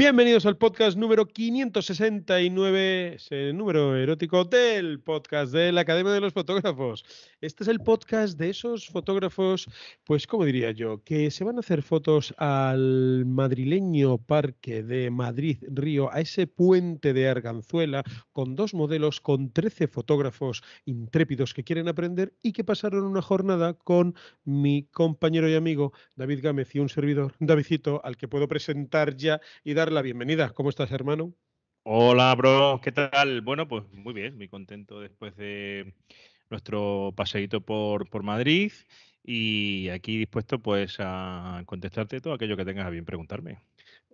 Bienvenidos al podcast número 569, el número erótico del podcast de la Academia de los Fotógrafos. Este es el podcast de esos fotógrafos, pues como diría yo, que se van a hacer fotos al madrileño parque de Madrid-Río, a ese puente de Arganzuela, con dos modelos, con 13 fotógrafos intrépidos que quieren aprender y que pasaron una jornada con mi compañero y amigo David Gámez y un servidor, Davidito, al que puedo presentar ya y dar la bienvenida. ¿Cómo estás, hermano? Hola, bro, ¿qué tal? Bueno, pues muy bien, muy contento después de nuestro paseíto por, por Madrid y aquí dispuesto pues a contestarte todo aquello que tengas a bien preguntarme.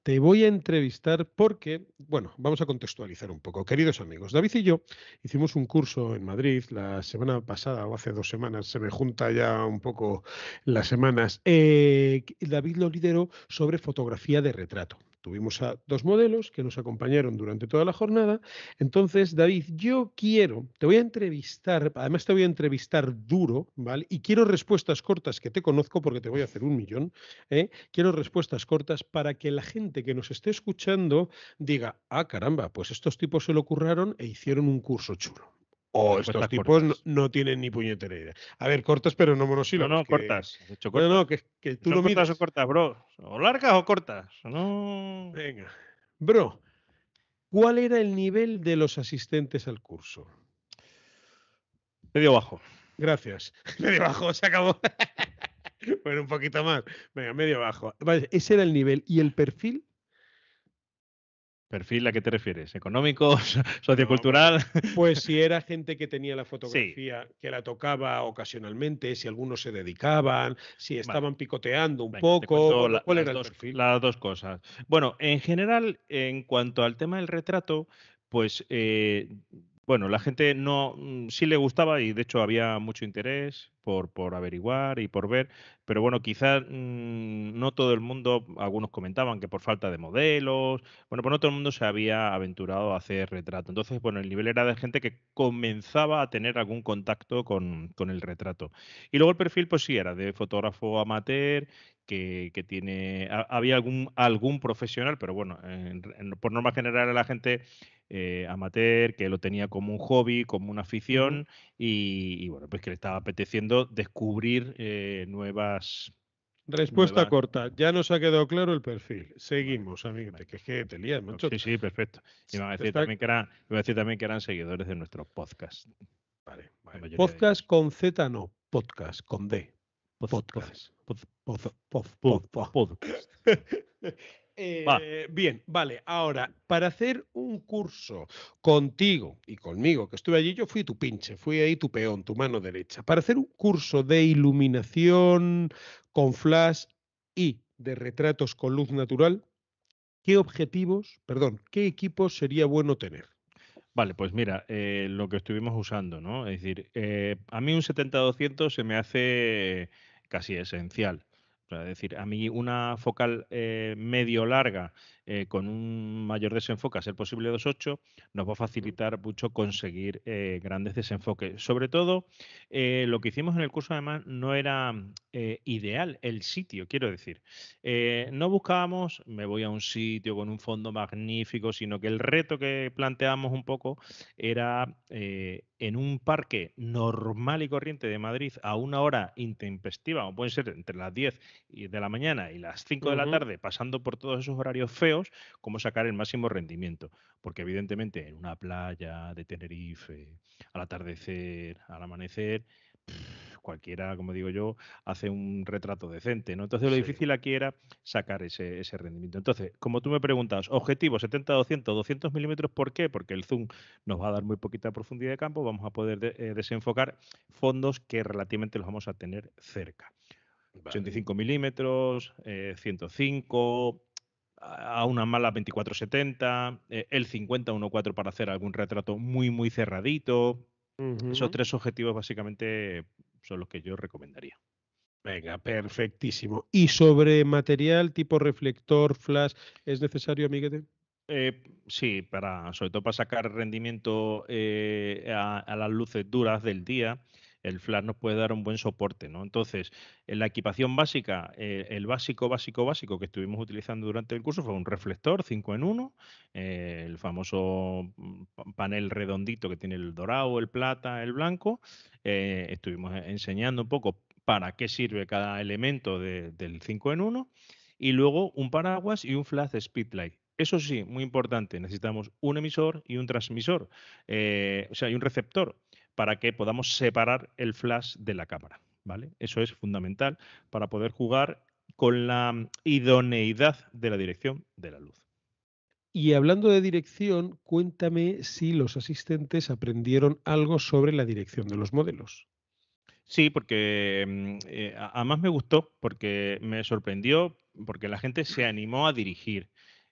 Te voy a entrevistar porque, bueno, vamos a contextualizar un poco. Queridos amigos, David y yo hicimos un curso en Madrid la semana pasada o hace dos semanas, se me junta ya un poco las semanas. Eh, David lo lideró sobre fotografía de retrato. Tuvimos a dos modelos que nos acompañaron durante toda la jornada. Entonces, David, yo quiero, te voy a entrevistar, además te voy a entrevistar duro, ¿vale? Y quiero respuestas cortas, que te conozco porque te voy a hacer un millón. ¿eh? Quiero respuestas cortas para que la gente que nos esté escuchando diga, ah, caramba, pues estos tipos se lo curraron e hicieron un curso chulo. O estos tipos no, tienen ni puñetera idea. A ver, cortas, pero no monosílabos. No, no, cortas. No, no, que, tú lo miras. o cortas, bro? ¿O largas o cortas? No. Venga. Bro, ¿cuál era el nivel de los asistentes al curso? Medio bajo. Gracias. Medio bajo, se acabó. bueno, un poquito más. Venga, medio bajo. ese era el nivel. ¿Y el perfil? ¿Perfil a qué te refieres? ¿Económico? ¿Sociocultural? Pues si era gente que tenía la fotografía, que la tocaba ocasionalmente, si algunos se dedicaban, si estaban picoteando un poco, ¿cuál era el perfil? Las dos cosas. Bueno, en general, en cuanto al tema del retrato, pues eh, bueno, la gente no mm, sí le gustaba y de hecho había mucho interés por, averiguar y por ver, pero bueno, quizás mm, no todo el mundo, algunos comentaban que por falta de modelos, bueno, pues no todo el mundo se había aventurado a hacer retrato. Entonces, bueno, el nivel era de gente que comenzaba a tener algún contacto con, el retrato. Y luego el perfil, pues sí, era de fotógrafo amateur que, que, tiene. había algún, algún profesional, pero bueno, por norma general la gente eh, amateur, que lo tenía como un hobby, como una afición y, bueno, pues que le estaba apeteciendo descubrir eh, nuevas... Respuesta corta, ya nos ha quedado claro el perfil. Seguimos, Que te Sí, sí, perfecto. Y me también que eran, iba a decir también que eran seguidores de nuestro podcast Podcast con Z no, podcast con D. podcast. podcast. podcast. Eh, bien, vale. Ahora, para hacer un curso contigo y conmigo, que estuve allí, yo fui tu pinche, fui ahí tu peón, tu mano derecha. Para hacer un curso de iluminación con flash y de retratos con luz natural, ¿qué objetivos, perdón, qué equipos sería bueno tener? Vale, pues mira, eh, lo que estuvimos usando, ¿no? Es decir, eh, a mí un 70-200 se me hace casi esencial. Es decir, a mí una focal eh, medio larga eh, con un mayor desenfoque, a ser posible 2.8, nos va a facilitar mucho conseguir eh, grandes desenfoques. Sobre todo, eh, lo que hicimos en el curso además no era ideal el sitio, quiero decir. no buscábamos, me voy a un sitio con un fondo magnífico, sino que el reto que planteamos un poco era en un parque normal y corriente de Madrid a una hora intempestiva, o pueden ser entre las 10 de la mañana y las 5 de la tarde, pasando por todos esos horarios feos, cómo sacar el máximo rendimiento. Porque evidentemente en una playa de Tenerife, al atardecer, al amanecer, cualquiera, como digo yo, hace un retrato decente. ¿no? Entonces lo difícil aquí era sacar ese, rendimiento. Entonces, como tú me preguntas, objetivo 70-200, 200 milímetros, ¿por qué? Porque el zoom nos va a dar muy poquita profundidad de campo, vamos a poder eh, desenfocar fondos que relativamente los vamos a tener cerca. 85 milímetros, 105, eh, a una mala 2470, eh, el 50-14 para hacer algún retrato muy, muy cerradito. Esos tres objetivos básicamente son los que yo recomendaría. Venga, perfectísimo. ¿Y sobre material tipo reflector, flash, es necesario, amiguete? Eh, sí, para, sobre todo para sacar rendimiento eh, a, a, las luces duras del día el flash nos puede dar un buen soporte, ¿no? Entonces, la equipación básica, eh, el básico, básico, básico que estuvimos utilizando durante el curso fue un reflector 5 en 1, eh, el famoso mm, panel redondito que tiene el dorado, el plata, el blanco. Eh, estuvimos e-, enseñando un poco para qué sirve cada elemento del 5 en 1 y luego un paraguas y un flash de speedlight. Eso sí, muy importante, necesitamos un emisor y un transmisor, o sea, y un receptor para que podamos separar el flash de la cámara. ¿vale? Eso es fundamental para poder jugar con la mm, idoneidad de la dirección de la luz. Y hablando de dirección, cuéntame si los asistentes aprendieron algo sobre la dirección de los modelos. Sí, porque mm, eh, a además me gustó, porque me sorprendió, porque la gente se animó a dirigir.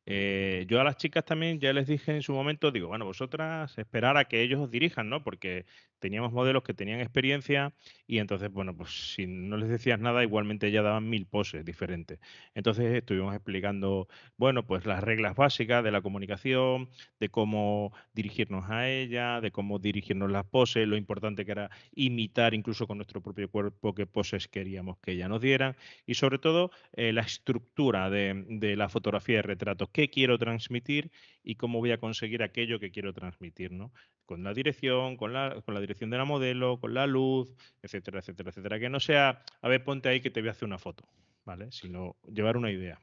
Eh, yo a las chicas también ya les dije en su momento, digo, bueno, vosotras esperar a que ellos os dirijan, ¿no? Porque teníamos modelos que tenían experiencia y entonces, bueno, pues si no les decías nada, igualmente ya daban mil poses diferentes. Entonces estuvimos explicando, bueno, pues las reglas básicas de la comunicación, de cómo dirigirnos a ella, de cómo dirigirnos las poses, lo importante que era imitar incluso con nuestro propio cuerpo qué poses queríamos que ella nos diera. y sobre todo eh, la estructura de, la fotografía de retrato qué quiero transmitir y cómo voy a conseguir aquello que quiero transmitir, ¿no? con la dirección, con la, dirección de la modelo, con la luz, etcétera, etcétera, etcétera. Que no sea, a ver, ponte ahí que te voy a hacer una foto, ¿vale? Sino llevar una idea.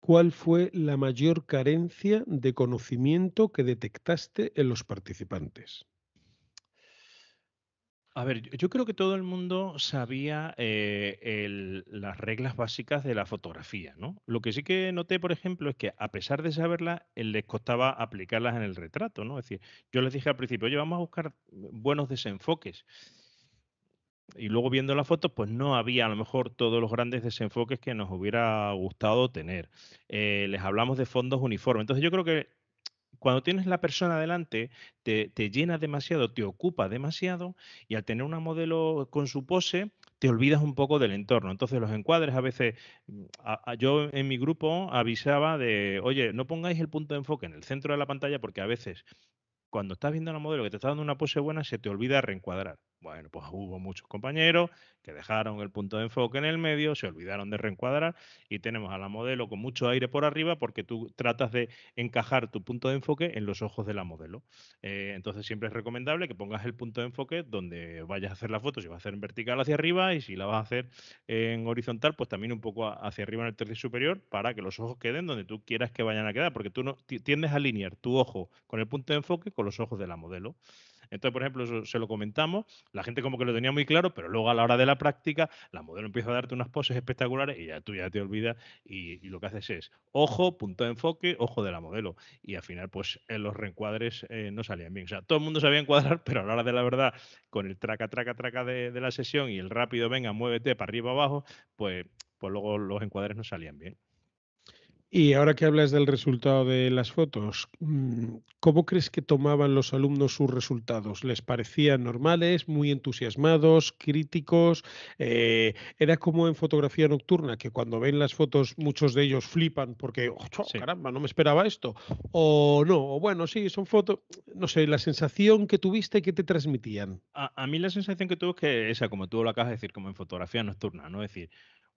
¿Cuál fue la mayor carencia de conocimiento que detectaste en los participantes? A ver, yo creo que todo el mundo sabía eh, las reglas básicas de la fotografía, ¿no? Lo que sí que noté, por ejemplo, es que a pesar de saberlas, les costaba aplicarlas en el retrato, ¿no? Es decir, yo les dije al principio, oye, vamos a buscar buenos desenfoques. Y luego viendo las fotos, pues no había a lo mejor todos los grandes desenfoques que nos hubiera gustado tener. Eh, les hablamos de fondos uniformes. Entonces yo creo que cuando tienes la persona delante, te, llena demasiado, te ocupa demasiado y al tener una modelo con su pose, te olvidas un poco del entorno. Entonces los encuadres a veces, mm, yo en mi grupo avisaba de, oye, no pongáis el punto de enfoque en el centro de la pantalla porque a veces cuando estás viendo una modelo que te está dando una pose buena se te olvida reencuadrar. Bueno, pues hubo muchos compañeros que dejaron el punto de enfoque en el medio, se olvidaron de reencuadrar y tenemos a la modelo con mucho aire por arriba porque tú tratas de encajar tu punto de enfoque en los ojos de la modelo. Eh, entonces siempre es recomendable que pongas el punto de enfoque donde vayas a hacer la foto, si vas a hacer en vertical hacia arriba y si la vas a hacer en horizontal, pues también un poco hacia arriba en el tercio superior para que los ojos queden donde tú quieras que vayan a quedar, porque tú no tiendes a alinear tu ojo con el punto de enfoque con los ojos de la modelo. Entonces, por ejemplo, se lo comentamos, la gente como que lo tenía muy claro, pero luego a la hora de la práctica, la modelo empieza a darte unas poses espectaculares y ya tú ya te olvidas y, lo que haces es ojo, punto de enfoque, ojo de la modelo. Y al final, pues en eh, los reencuadres eh, no salían bien. O sea, todo el mundo sabía encuadrar, pero a la hora de la verdad, con el traca, traca, traca de, de la sesión y el rápido, venga, muévete para arriba, abajo, pues, pues luego los encuadres no salían bien. Y ahora que hablas del resultado de las fotos, mm, ¿cómo crees que tomaban los alumnos sus resultados? ¿Les parecían normales, muy entusiasmados, críticos? Eh, ¿Era como en fotografía nocturna, que cuando ven las fotos muchos de ellos flipan porque, oh, caramba, no me esperaba esto? O no, o bueno, sí, son fotos, no sé, la sensación que tuviste que te transmitían. A, mí la sensación que tuve es que esa, como tú la acabas de decir, como en fotografía nocturna, ¿no? Es decir,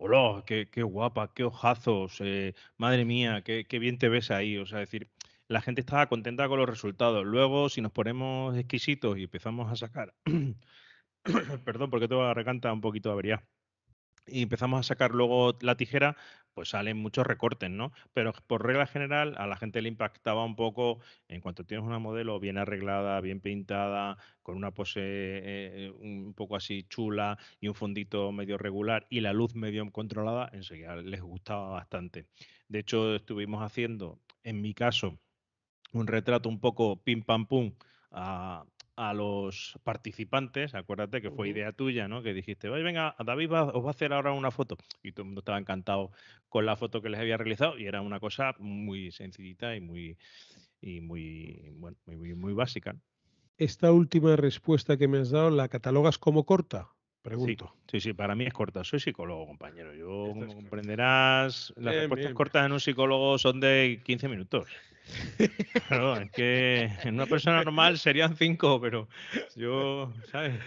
hola, qué, guapa, qué ojazos, eh, madre mía, qué, bien te ves ahí. O sea, decir, la gente estaba contenta con los resultados. Luego, si nos ponemos exquisitos y empezamos a sacar, perdón, porque tengo la un poquito avería y empezamos a sacar luego la tijera, pues salen muchos recortes, ¿no? Pero por regla general a la gente le impactaba un poco en cuanto tienes una modelo bien arreglada, bien pintada, con una pose eh, eh, un poco así chula y un fondito medio regular y la luz medio controlada, enseguida les gustaba bastante. De hecho, estuvimos haciendo, en mi caso, un retrato un poco pim pam pum a, a los participantes, acuérdate que fue idea tuya, ¿no? Que dijiste, venga, David os va a hacer ahora una foto. Y todo el mundo estaba encantado con la foto que les había realizado y era una cosa muy sencillita y muy, y muy, bueno, muy, muy básica. Esta última respuesta que me has dado, ¿la catalogas como corta? Pregunto. Sí, sí, para mí es corta. Soy psicólogo, compañero. Yo comprenderás. Las respuestas cortas en un psicólogo son de 15 minutos. es que en una persona normal serían 5, pero yo, ¿sabes?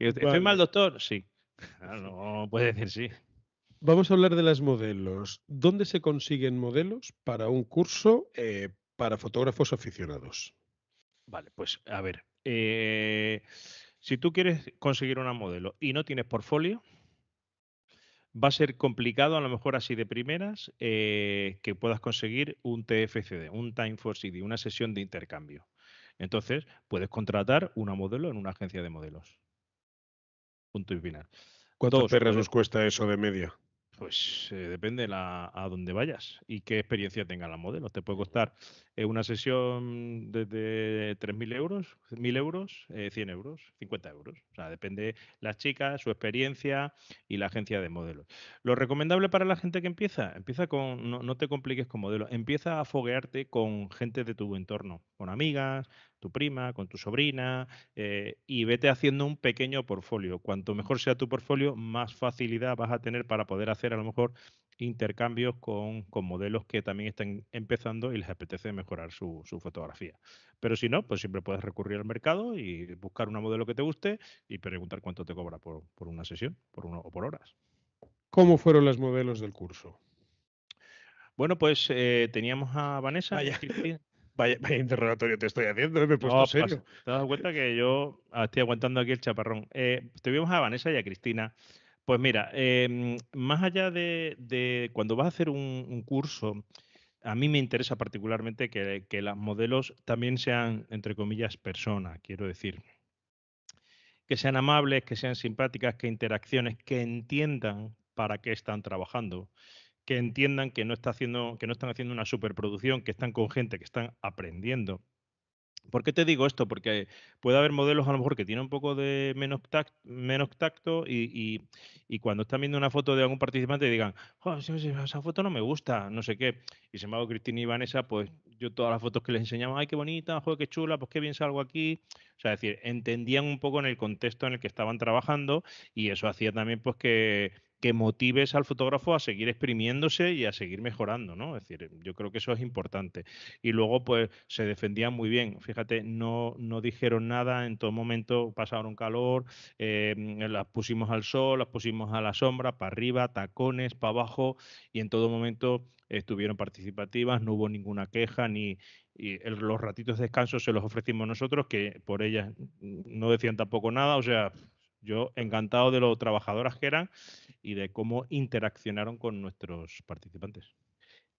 ¿Estoy mal, doctor? Sí. no puede decir sí. Vamos a hablar de las modelos. ¿Dónde se consiguen modelos para un curso eh, para fotógrafos aficionados? Vale, pues a ver. Eh, si tú quieres conseguir una modelo y no tienes portfolio, va a ser complicado, a lo mejor así de primeras, eh, que puedas conseguir un TFCD, un Time for CD, una sesión de intercambio. Entonces, puedes contratar una modelo en una agencia de modelos. Punto y final. ¿Cuánto perras os cuesta eso de media? Pues eh, depende a dónde vayas y qué experiencia tenga la modelo. Te puede costar eh, una sesión desde 3.000 euros, 1.000 euros, 100 eh, euros, 50 euros. O sea, depende las chicas, su experiencia y la agencia de modelos. Lo recomendable para la gente que empieza, empieza con, no, te compliques con modelos, empieza a foguearte con gente de tu entorno, con amigas, tu prima, con tu sobrina, eh, y vete haciendo un pequeño portfolio. Cuanto mejor sea tu portfolio, más facilidad vas a tener para poder hacer a lo mejor intercambios con, modelos que también están empezando y les apetece mejorar su, fotografía. Pero si no, pues siempre puedes recurrir al mercado y buscar una modelo que te guste y preguntar cuánto te cobra por, por una sesión por uno, o por horas. ¿Cómo fueron los modelos del curso? Bueno, pues eh, teníamos a Vanessa. a Cristina. vaya, interrogatorio te estoy haciendo, eh, me he puesto pues, serio. te das cuenta que yo estoy aguantando aquí el chaparrón. Eh, tuvimos a Vanessa y a Cristina pues mira, em, más allá de, cuando vas a hacer un, curso, a mí me interesa particularmente que, los las modelos también sean, entre comillas, personas, quiero decir. Que sean amables, que sean simpáticas, que interacciones, que entiendan para qué están trabajando, que entiendan que no, haciendo, que no están haciendo una superproducción, que están con gente, que están aprendiendo. ¿Por qué te digo esto? Porque puede haber modelos a lo mejor que tienen un poco de menos tacto, y, cuando están viendo una foto de algún participante digan, esa foto no me gusta, no sé qué. Y me embargo, Cristina y Vanessa, pues yo todas las fotos que les enseñaba, ay, qué bonita, joder, qué chula, pues qué bien salgo aquí. O sea, es decir, entendían un poco en el contexto en el que estaban trabajando y eso hacía también pues que que motives al fotógrafo a seguir exprimiéndose y a seguir mejorando, ¿no? Es decir, yo creo que eso es importante. Y luego, pues, se defendían muy bien. Fíjate, no, no dijeron nada, en todo momento pasaron calor, eh, las pusimos al sol, las pusimos a la sombra, para arriba, tacones, para abajo, y en todo momento estuvieron participativas, no hubo ninguna queja, ni los ratitos de descanso se los ofrecimos nosotros, que por ellas no decían tampoco nada, o sea, yo encantado de lo trabajadoras que eran y de cómo interaccionaron con nuestros participantes.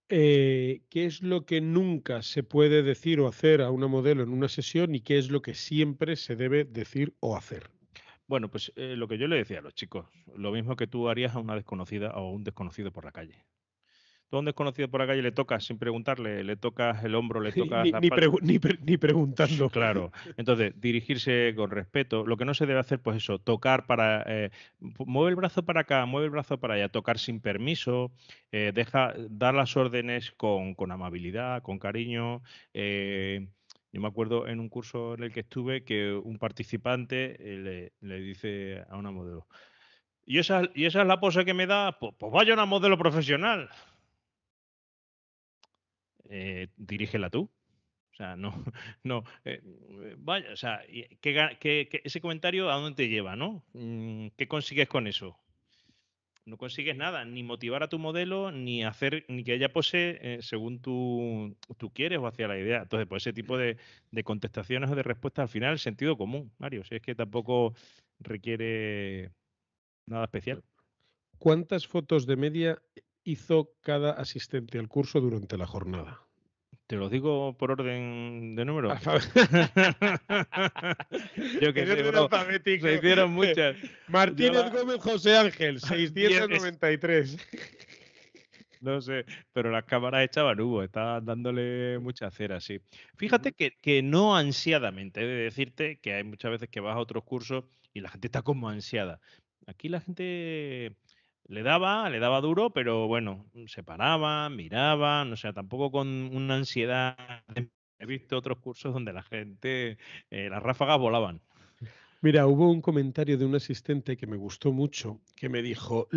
Eh, ¿Qué es lo que nunca se puede decir o hacer a una modelo en una sesión y qué es lo que siempre se debe decir o hacer? Bueno, pues eh, lo que yo le decía a los chicos, lo mismo que tú harías a una desconocida o a un desconocido por la calle. Todo un desconocido por acá, y le tocas sin preguntarle, le tocas el hombro, le tocas ni, la ni, ni, Claro. Entonces, dirigirse con respeto. Lo que no se debe hacer, pues eso, tocar para. Eh, mueve el brazo para acá, mueve el brazo para allá, tocar sin permiso, eh, deja, dar las órdenes con, amabilidad, con cariño. Eh, yo me acuerdo en un curso en el que estuve que un participante le, dice a una modelo, ¿y esa, ¿y esa es la pose que me da? pues, pues vaya una modelo profesional eh, dirígela tú. O sea, no, no, eh, vaya, o sea, ¿qué, ese comentario a dónde te lleva, ¿no? Mm, ¿Qué consigues con eso? No consigues nada, ni motivar a tu modelo, ni hacer, ni que ella posee eh, según tú, tú, quieres o hacia la idea. Entonces, por pues, ese tipo de, contestaciones o de respuestas al final, sentido común, Mario, si es que tampoco requiere nada especial. ¿Cuántas fotos de media hizo cada asistente al curso durante la jornada? Te lo digo por orden de número. Ah, Yo que sé, se hicieron muchas. Martínez Gómez José Ángel, 693. no sé, pero las cámaras echaban hubo, está dándole mucha cera, sí. Fíjate que, que, no ansiadamente, he de decirte que hay muchas veces que vas a otros cursos y la gente está como ansiada. Aquí la gente le daba, le daba duro, pero bueno, se paraba, miraba, no sea, tampoco con una ansiedad. He visto otros cursos donde la gente, eh, las ráfagas volaban. Mira, hubo un comentario de un asistente que me gustó mucho, que me dijo,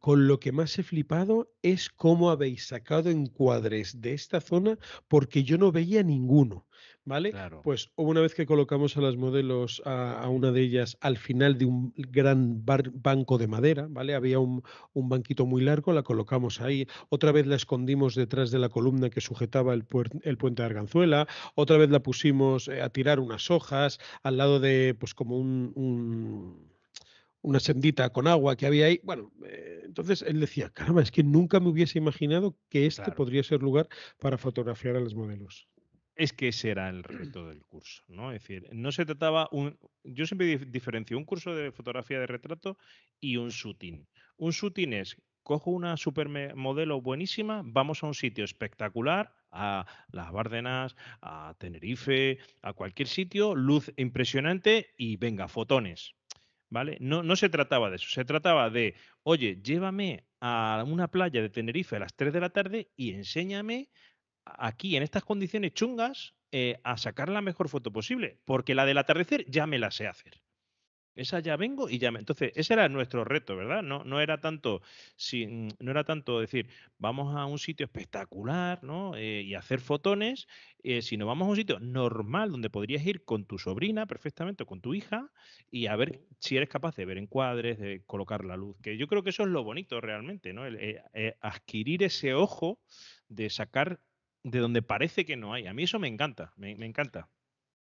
con lo que más he flipado es cómo habéis sacado encuadres de esta zona porque yo no veía ninguno. ¿vale? Pues una vez que colocamos a las modelos, a, una de ellas, al final de un gran banco de madera, ¿vale? Había un, banquito muy largo, la colocamos ahí, otra vez la escondimos detrás de la columna que sujetaba el, el puente de Arganzuela, otra vez la pusimos eh, a tirar unas hojas al lado de, pues como un, una sendita con agua que había ahí. Bueno, eh, entonces él decía, caramba, es que nunca me hubiese imaginado que este podría ser lugar para fotografiar a las modelos. Es que ese era el reto del curso, ¿no? Es decir, no se trataba un. Yo siempre diferencio un curso de fotografía de retrato y un shooting. Un shooting es cojo una supermodelo buenísima, vamos a un sitio espectacular, a las Bárdenas, a Tenerife, a cualquier sitio, luz impresionante y venga, fotones. ¿Vale? No, no se trataba de eso, se trataba de, oye, llévame a una playa de Tenerife a las 3 de la tarde y enséñame aquí, en estas condiciones chungas, eh, a sacar la mejor foto posible, porque la del atardecer ya me la sé hacer. Esa ya vengo y ya me... Entonces, ese era nuestro reto, ¿verdad? No, no, era tanto, si, no era tanto decir, vamos a un sitio espectacular, ¿no? Eh, y hacer fotones, eh, sino vamos a un sitio normal donde podrías ir con tu sobrina perfectamente, o con tu hija, y a ver si eres capaz de ver encuadres, de colocar la luz. Que yo creo que eso es lo bonito realmente, ¿no? adquirir ese ojo de sacar de donde parece que no hay. A mí eso me encanta, me, encanta.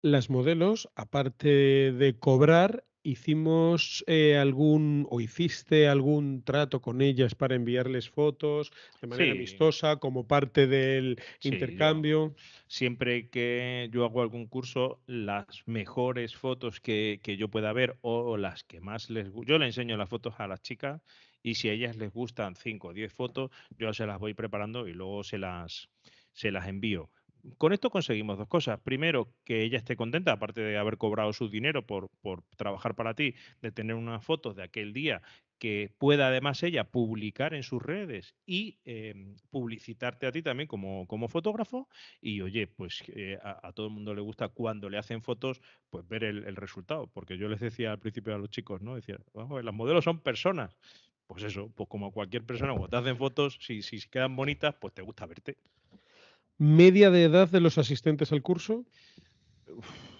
Las modelos, aparte de cobrar, hicimos eh, algún o hiciste algún trato con ellas para enviarles fotos de manera amistosa como parte del intercambio? siempre que yo hago algún curso, las mejores fotos que, yo pueda ver o, las que más les yo le enseño las fotos a las chicas y si a ellas les gustan 5 o 10 fotos, yo se las voy preparando y luego se las se las envío. Con esto conseguimos dos cosas. Primero, que ella esté contenta, aparte de haber cobrado su dinero por, trabajar para ti, de tener unas fotos de aquel día que pueda además ella publicar en sus redes y em, publicitarte a ti también como, como fotógrafo. Y oye, pues eh, a, todo el mundo le gusta cuando le hacen fotos, pues ver el, resultado. Porque yo les decía al principio a los chicos, ¿no? Decía, vamos, las modelos son personas. Pues eso, pues como cualquier persona, cuando te hacen fotos, si, si quedan bonitas, pues te gusta verte media de edad de los asistentes al curso.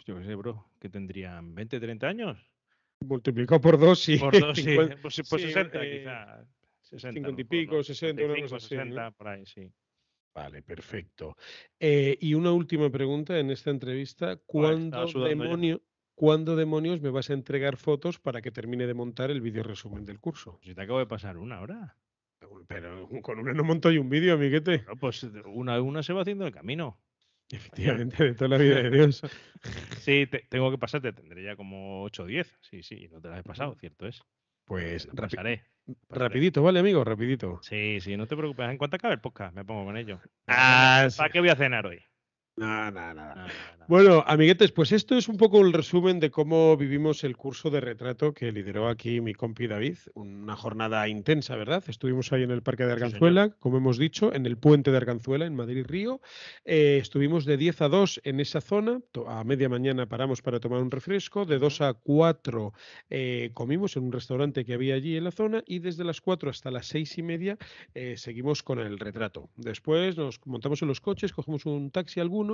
yo qué sé, bro, que tendrían 20, 30 años. Multiplicado por dos, sí. Por dos, sí. Por pues pues 60, quizá. 50 y pico, 60, 65, 60, por ahí, sí. Vale, perfecto. Eh, y una última pregunta en esta entrevista. ¿Cuándo, demonios me vas a entregar fotos para que termine de montar el vídeo resumen del curso? Si pues te acabo de pasar una hora. Pero con una no monto y un vídeo, amiguete. pues una a una se va haciendo el camino. Efectivamente, de toda la vida de Dios. sí, tengo que pasarte, tendré ya como 8 o 10. Sí, sí, no te las he pasado, cierto es. Pues pasaré. Rapidito, ¿vale, amigo? Rapidito. Sí, sí, no te preocupes. En cuanto acabe el podcast, me pongo con ello. Ah, ¿Para qué voy a cenar hoy? Bueno, amiguetes, pues esto es un poco el resumen de cómo vivimos el curso de retrato que lideró aquí mi compi David. Una jornada intensa, ¿verdad? Estuvimos ahí en el Parque de Arganzuela, como hemos dicho, en el Puente de Arganzuela, en Madrid-Río. Eh, estuvimos de 10 a 2 en esa zona. A media mañana paramos para tomar un refresco. De 2 a 4 eh, comimos en un restaurante que había allí en la zona. Y desde las 4 hasta las 6 y media eh, seguimos con el retrato. Después nos montamos en los coches, cogemos un taxi alguno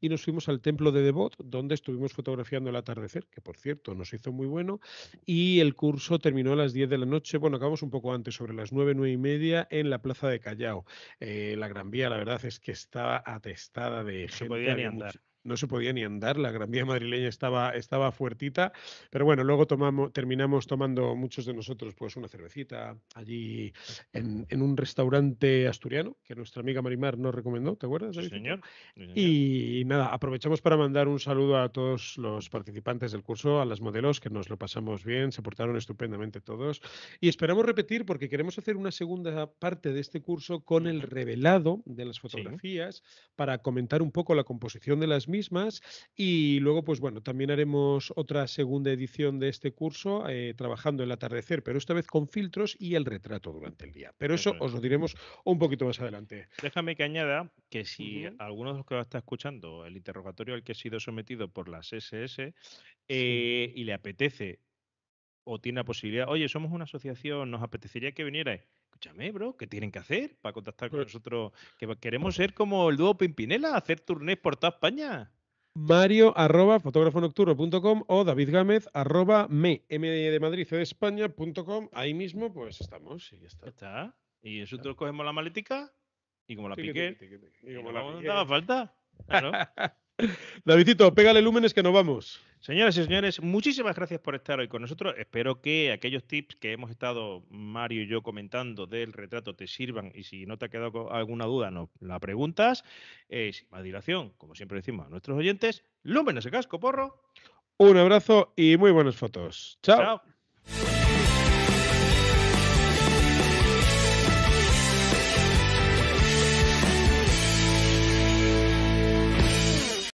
y nos fuimos al templo de Devot, donde estuvimos fotografiando el atardecer, que por cierto nos hizo muy bueno, y el curso terminó a las 10 de la noche, bueno, acabamos un poco antes, sobre las 9, 9 y media, en la plaza de Callao. Eh, la Gran Vía, la verdad es que estaba atestada de gente. podía ni andar no se podía ni andar, la Gran Vía madrileña estaba, estaba fuertita, pero bueno, luego tomamos, terminamos tomando muchos de nosotros pues una cervecita allí en, un restaurante asturiano que nuestra amiga Marimar nos recomendó, ¿te acuerdas? señor. Y, nada, aprovechamos para mandar un saludo a todos los participantes del curso, a las modelos, que nos lo pasamos bien, se portaron estupendamente todos y esperamos repetir porque queremos hacer una segunda parte de este curso con el revelado de las fotografías para comentar un poco la composición de las mismas. Y luego, pues bueno, también haremos otra segunda edición de este curso eh, trabajando el atardecer, pero esta vez con filtros y el retrato durante el día. Pero eso os lo diremos un poquito más adelante. Déjame que añada que si alguno de los que lo está escuchando, el interrogatorio al que ha sido sometido por las SS, eh, y le apetece o tiene la posibilidad, oye, somos una asociación, nos apetecería que vinierais. Escúchame, bro, ¿qué tienen que hacer para contactar con pues nosotros? Que queremos pues ser como el dúo Pimpinela, hacer turnés por toda España. Mario arroba fotógrafonocturno.com o David Gámez arroba me, de Madrid, de España.com. Ahí mismo, pues estamos y está. Y nosotros cogemos la maletica y como la piqué, y como la haga falta. Davidito, pégale lúmenes que nos vamos. Señoras y señores, muchísimas gracias por estar hoy con nosotros. Espero que aquellos tips que hemos estado Mario y yo comentando del retrato te sirvan y si no te ha quedado alguna duda, no la preguntas. Eh, sin más dilación, como siempre decimos a nuestros oyentes, lúmenes de casco, porro. Un abrazo y muy buenas fotos. Chao.